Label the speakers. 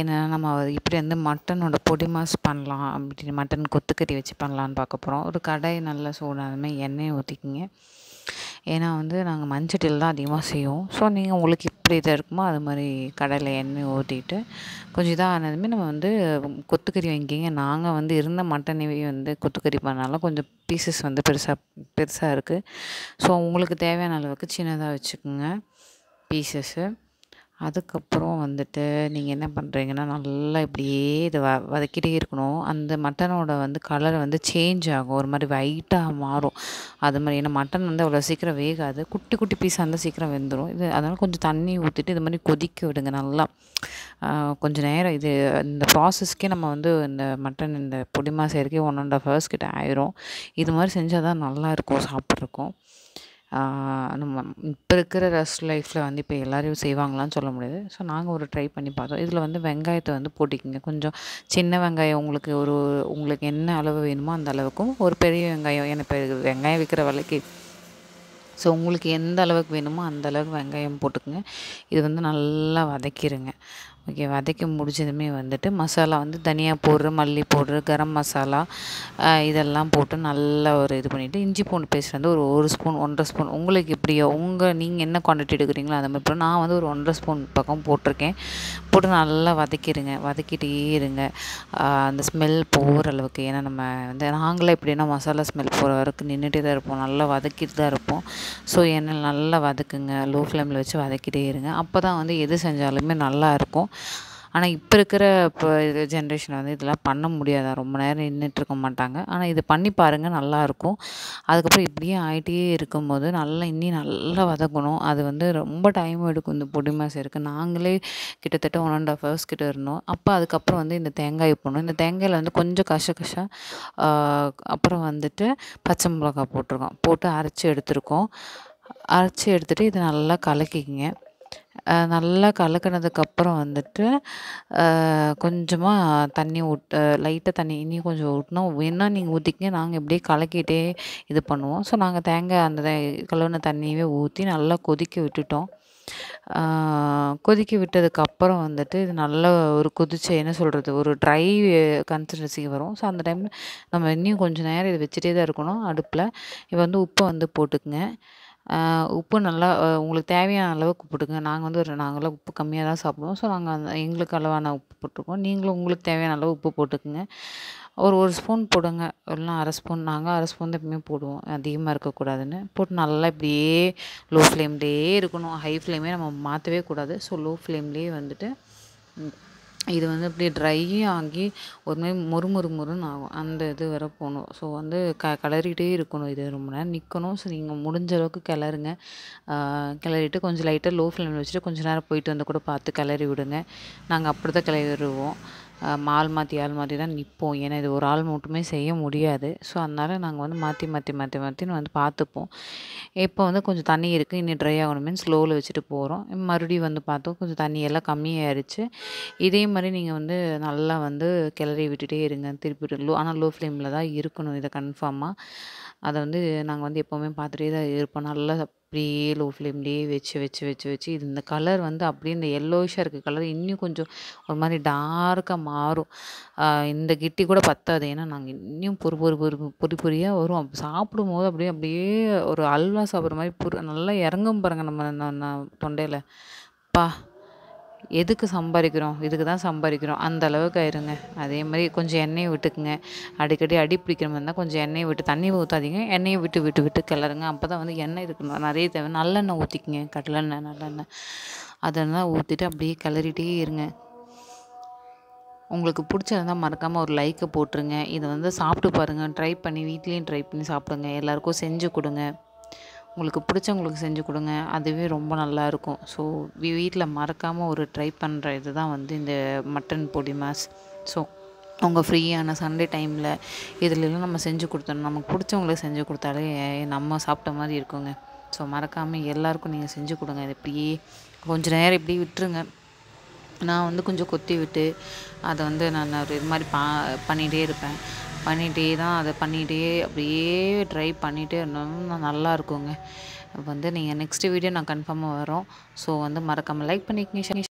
Speaker 1: என்னென்னா நம்ம இப்படி வந்து மட்டனோட பொடி மாஸ் பண்ணலாம் அப்படின்னு மட்டன் கொத்துக்கறி வச்சு பண்ணலான்னு பார்க்க போகிறோம் ஒரு கடை நல்லா சூடாதுமே எண்ணெயை ஊற்றிக்கிங்க ஏன்னா வந்து நாங்கள் மஞ்சட்டியில் தான் அதிகமாக செய்வோம் ஸோ நீங்கள் உங்களுக்கு எப்படி இதாக இருக்குமோ அது மாதிரி கடையில் எண்ணெய் ஊற்றிட்டு கொஞ்சம் இதாக ஆனதுமே நம்ம வந்து கொத்துக்கறி வாங்கிக்கிங்க நாங்கள் வந்து இருந்த மட்டனவே வந்து கொத்துக்கறி பண்ணாலும் கொஞ்சம் பீசஸ் வந்து பெருசாக பெருசாக இருக்குது ஸோ உங்களுக்கு தேவையான அளவுக்கு சின்னதாக வச்சுக்கோங்க பீசஸ்ஸு அதுக்கப்புறம் வந்துட்டு நீங்கள் என்ன பண்ணுறீங்கன்னா நல்லா இப்படியே இதை வ வதக்கிட்டே இருக்கணும் அந்த மட்டனோட வந்து கலர் வந்து சேஞ்ச் ஆகும் ஒரு மாதிரி வைட்டாக மாறும் அது மாதிரி ஏன்னா மட்டன் வந்து அவ்வளோ சீக்கிரம் வேகாது குட்டி குட்டி பீஸாக இருந்தால் சீக்கிரம் வெந்துடும் இது அதனால் கொஞ்சம் தண்ணி ஊற்றிட்டு இது மாதிரி கொதிக்க விடுங்க நல்லா கொஞ்சம் நேரம் இது இந்த ப்ராசஸ்க்கே நம்ம வந்து இந்த மட்டன் இந்த பொடிமா செய்கிறதுக்கே ஒன் அண்ட் ஆஃப் ஹவர்ஸ் கிட்ட ஆயிரும் இது மாதிரி செஞ்சால் தான் நல்லாயிருக்கும் சாப்பிட்ருக்கும் நம்ம இப்போ இருக்கிற ரெஸ்ட் லைஃப்பில் வந்து இப்போ எல்லோரும் செய்வாங்களான்னு சொல்ல முடியாது ஸோ நாங்கள் ஒரு ட்ரை பண்ணி பார்த்தோம் இதில் வந்து வெங்காயத்தை வந்து போட்டிக்கிங்க கொஞ்சம் சின்ன வெங்காயம் உங்களுக்கு ஒரு உங்களுக்கு என்ன அளவு வேணுமோ அந்த அளவுக்கும் ஒரு பெரிய வெங்காயம் ஏன்னா வெங்காயம் விற்கிற விலைக்கு ஸோ உங்களுக்கு எந்த அளவுக்கு வேணுமோ அந்த அளவுக்கு வெங்காயம் போட்டுக்குங்க இது வந்து நல்லா வதக்கிடுங்க ஓகே வதக்கி முடிஞ்சதுமே வந்துட்டு மசாலா வந்து தனியாக போடுற மல்லி போடுற கரம் மசாலா இதெல்லாம் போட்டு நல்லா ஒரு இது பண்ணிவிட்டு இஞ்சி பூண்டு பேஸ்ட் வந்து ஒரு ஒரு ஸ்பூன் ஒன்றரை ஸ்பூன் உங்களுக்கு எப்படியோ உங்கள் நீங்கள் என்ன குவான்டிட்டி எடுக்கிறீங்களோ அதை மாதிரி நான் வந்து ஒரு ஒன்றரை ஸ்பூன் பக்கம் போட்டிருக்கேன் போட்டு நல்லா வதக்கிடுங்க வதக்கிட்டே இருங்க அந்த ஸ்மெல் போகிற அளவுக்கு ஏன்னா நம்ம வந்து நாங்களே எப்படின்னா மசாலா ஸ்மெல் போகிற வரைக்கும் நின்றுட்டே தான் இருப்போம் நல்லா வதக்கிட்டு தான் இருப்போம் ஸோ என்ன நல்லா வதக்குங்க லோ ஃப்ளேமில் வச்சு வதக்கிட்டே இருங்க அப்போ தான் வந்து எது செஞ்சாலுமே நல்லாயிருக்கும் ஆனால் இப்போ இருக்கிற இப்போ இது ஜென்ரேஷன் வந்து இதெல்லாம் பண்ண முடியாது ரொம்ப நேரம் நின்றுட்டுருக்க மாட்டாங்க ஆனால் இது பண்ணி பாருங்கள் நல்லாயிருக்கும் அதுக்கப்புறம் இப்படியே ஆகிட்டே இருக்கும்போது நல்லா இன்னி நல்லா வதக்கணும் அது வந்து ரொம்ப டைம் எடுக்கும் இந்த பொடி மாசம் இருக்குது நாங்களே கிட்டத்தட்ட ஒன் அண்ட் ஆஃப் ஹவர்ஸ் கிட்ட இருந்தோம் அப்போ அதுக்கப்புறம் வந்து இந்த தேங்காய் போடணும் இந்த தேங்காயில் வந்து கொஞ்சம் கஷ கஷா அப்புறம் வந்துட்டு பச்சை மிளகா போட்டிருக்கோம் போட்டு அரைச்சி எடுத்திருக்கோம் அரைச்சி எடுத்துகிட்டு இதை நல்லா கலக்கிக்கிங்க நல்லா கலக்கினதுக்கப்புறம் வந்துட்டு கொஞ்சமாக தண்ணி ஊட்டு லைட்டாக தண்ணி இனி கொஞ்சம் ஊட்டினா வேணால் நீங்கள் ஊற்றிக்கிங்க நாங்கள் இப்படியே கலக்கிட்டே இது பண்ணுவோம் ஸோ நாங்கள் தேங்காய் அந்த கழுவின தண்ணியவே ஊற்றி நல்லா கொதிக்க விட்டுட்டோம் கொதிக்க விட்டதுக்கப்புறம் வந்துட்டு இது நல்ல ஒரு கொதிச்ச என்ன சொல்கிறது ஒரு ட்ரை கன்சிஸ்டன்சி வரும் ஸோ அந்த டைமில் நம்ம இன்னும் கொஞ்சம் நேரம் இதை வச்சுட்டே தான் இருக்கணும் அடுப்பில் இப்போ வந்து உப்பை வந்து போட்டுக்குங்க உப்பு நல்லா உங்களுக்கு தேவையான அளவுக்கு போட்டுங்க நாங்கள் வந்து ஒரு நாங்களாம் உப்பு கம்மியாக தான் சாப்பிடுவோம் ஸோ நாங்கள் அந்த எங்களுக்கு அளவான உப்பு போட்டிருக்கோம் நீங்களும் உங்களுக்கு தேவையான அளவு உப்பு போட்டுக்குங்க ஒரு ஒரு ஸ்பூன் போடுங்க இல்லைனா அரை ஸ்பூன் நாங்கள் அரை ஸ்பூன் தான் எப்பவுமே போடுவோம் அதிகமாக இருக்கக்கூடாதுன்னு போட்டு நல்லா இப்படியே லோ ஃப்ளேம்லேயே இருக்கணும் ஹை ஃப்ளேமே நம்ம மாற்றவே கூடாது ஸோ லோ ஃப்ளேம்லேயே வந்துட்டு இது வந்து அப்படியே ட்ரையும் ஆகி ஒரு மாதிரி மொறு மொறு மொறுன்னு ஆகும் அந்த இது வர போகணும் ஸோ வந்து க கிளறிட்டே இருக்கணும் இது ரொம்ப நேரம் நிற்கணும் ஸோ நீங்கள் முடிஞ்ச அளவுக்கு கிளறுங்க கிளறிட்டு கொஞ்சம் லைட்டாக லோ ஃப்ளேமில் வச்சுட்டு கொஞ்சம் நேரம் போயிட்டு வந்து கூட பார்த்து கிளறி விடுங்க நாங்கள் அப்படி தான் கிளறி விடுவோம் ஆள் மாற்றி ஆள் மாற்றி தான் நிற்போம் ஏன்னா இது ஒரு ஆள் மட்டுமே செய்ய முடியாது ஸோ அதனால் நாங்கள் வந்து மாற்றி மாற்றி மாற்றி மாற்றின்னு வந்து பார்த்துப்போம் இப்போ வந்து கொஞ்சம் தண்ணி இருக்குது இன்னும் ட்ரை ஆகணும் ஸ்லோவில் வச்சுட்டு போகிறோம் மறுபடியும் வந்து பார்த்தோம் கொஞ்சம் தண்ணி எல்லாம் கம்மியாகிடுச்சு இதே மாதிரி நீங்கள் வந்து நல்லா வந்து கிளறி விட்டுகிட்டே இருங்க திருப்பி லோ ஆனால் லோ ஃப்ளேமில் தான் இருக்கணும் இதை கன்ஃபார்மாக அதை வந்து நாங்கள் வந்து எப்போவுமே பார்த்துட்டே தான் இருப்போம் நல்லா அப்படியே லோ ஃப்ளேம்லேயே வச்சு வச்சு வச்சு வச்சு இது இந்த கலர் வந்து அப்படியே இந்த எல்லோயிஷாக இருக்க கலர் இன்னும் கொஞ்சம் ஒரு மாதிரி டார்க்காக மாறும் இந்த கிட்டி கூட பத்தாது ஏன்னா நாங்கள் இன்னும் பொறு பொறு பொறு பொறி பொறியாக வரும் அப்போ சாப்பிடும் போது அப்படியே அப்படியே ஒரு அல்வா சாப்பிட்ற மாதிரி பொறு நல்லா இறங்கும் பாருங்கள் நம்ம தொண்டையில் பா எதுக்கு சம்பாதிக்கிறோம் இதுக்கு தான் சம்பாதிக்கிறோம் அந்த அளவுக்கு ஆயிருங்க அதே மாதிரி கொஞ்சம் எண்ணெயை விட்டுக்குங்க அடிக்கடி அடி பிடிக்கிற மாதிரி இருந்தால் கொஞ்சம் எண்ணெயை விட்டு தண்ணி ஊற்றாதீங்க எண்ணெயை விட்டு விட்டு விட்டு கிளறுங்க அப்போ தான் வந்து எண்ணெய் இருக்கணும் நிறைய தேவை நல்லெண்ணெய் ஊற்றிக்குங்க கடலெண்ணெய் நல்லெண்ணெய் அதெல்லாம் ஊற்றிட்டு அப்படியே கிளறிட்டே இருங்க உங்களுக்கு பிடிச்சிருந்தால் மறக்காமல் ஒரு லைக்கை போட்டுருங்க இதை வந்து சாப்பிட்டு பாருங்கள் ட்ரை பண்ணி வீட்லேயும் ட்ரை பண்ணி சாப்பிடுங்க எல்லாருக்கும் செஞ்சு கொடுங்க உங்களுக்கு பிடிச்சவங்களுக்கு செஞ்சு கொடுங்க அதுவே ரொம்ப நல்லாயிருக்கும் ஸோ வீட்டில் மறக்காமல் ஒரு ட்ரை பண்ணுற இது தான் வந்து இந்த மட்டன் பொடி மாஸ் ஸோ அவங்க ஃப்ரீயான சண்டே டைமில் இதிலெலாம் நம்ம செஞ்சு கொடுத்தோம் நமக்கு பிடிச்சவங்களுக்கு செஞ்சு கொடுத்தாலே நம்ம சாப்பிட்ட மாதிரி இருக்குங்க ஸோ மறக்காமல் எல்லாேருக்கும் நீங்கள் செஞ்சு கொடுங்க இது இப்படியே கொஞ்சம் நேரம் இப்படி விட்டுருங்க நான் வந்து கொஞ்சம் கொத்தி விட்டு அதை வந்து நான் ஒரு இது மாதிரி பா பண்ணிகிட்டே இருப்பேன் பண்ணிகிட்டே தான் அதை பண்ணிகிட்டே அப்படியே ட்ரை பண்ணிகிட்டே இருந்தோம்னா நல்லா இருக்குங்க வந்து நீங்கள் நெக்ஸ்ட் வீடியோ நான் கன்ஃபார்மாக வரோம் ஸோ வந்து மறக்காமல் லைக் பண்ணிக்கங்க